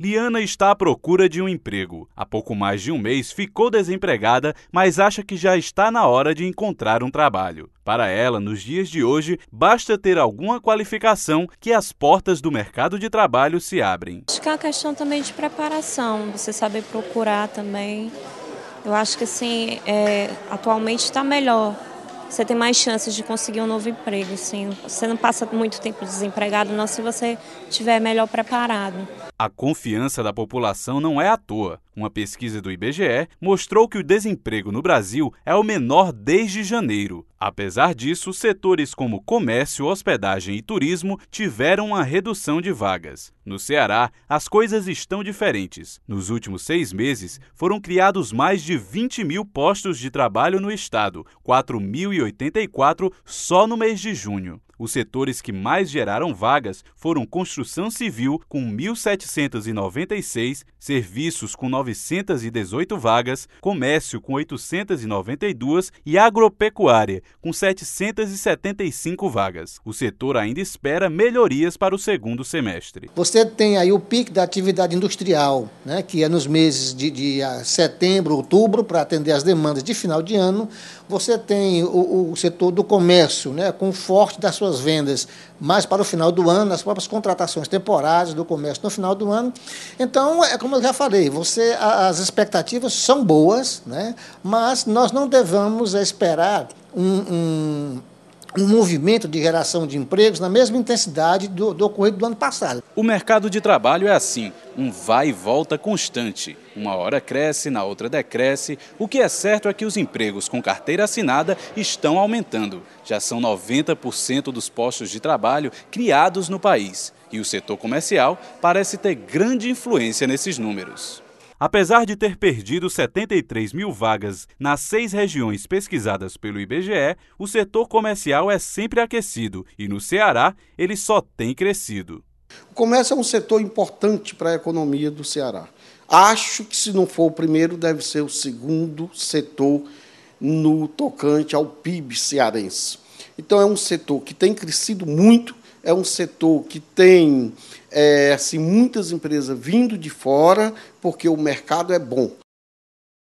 Liana está à procura de um emprego. Há pouco mais de um mês ficou desempregada, mas acha que já está na hora de encontrar um trabalho. Para ela, nos dias de hoje, basta ter alguma qualificação que as portas do mercado de trabalho se abrem. Acho que é uma questão também de preparação, você saber procurar também. Eu acho que assim, é, atualmente está melhor. Você tem mais chances de conseguir um novo emprego, assim. Você não passa muito tempo desempregado, não, se você estiver melhor preparado. A confiança da população não é à toa. Uma pesquisa do IBGE mostrou que o desemprego no Brasil é o menor desde janeiro. Apesar disso, setores como comércio, hospedagem e turismo tiveram uma redução de vagas. No Ceará, as coisas estão diferentes. Nos últimos seis meses, foram criados mais de 20 mil postos de trabalho no estado, 4.084 só no mês de junho. Os setores que mais geraram vagas foram construção civil, com 1.796, serviços, com 918 vagas, comércio, com 892 e agropecuária, com 775 vagas. O setor ainda espera melhorias para o segundo semestre. Você tem aí o pico da atividade industrial, né, que é nos meses de, de ah, setembro, outubro, para atender as demandas de final de ano. Você tem o, o setor do comércio, né, com forte da sua suas vendas mais para o final do ano, as próprias contratações temporárias do comércio no final do ano. Então, é como eu já falei, você, as expectativas são boas, né? mas nós não devemos esperar um, um um movimento de geração de empregos na mesma intensidade do, do, ocorrido do ano passado. O mercado de trabalho é assim, um vai e volta constante. Uma hora cresce, na outra decresce. O que é certo é que os empregos com carteira assinada estão aumentando. Já são 90% dos postos de trabalho criados no país. E o setor comercial parece ter grande influência nesses números. Apesar de ter perdido 73 mil vagas nas seis regiões pesquisadas pelo IBGE, o setor comercial é sempre aquecido e no Ceará ele só tem crescido. O comércio é um setor importante para a economia do Ceará. Acho que, se não for o primeiro, deve ser o segundo setor no tocante ao PIB cearense. Então, é um setor que tem crescido muito, é um setor que tem é, assim, muitas empresas vindo de fora, porque o mercado é bom.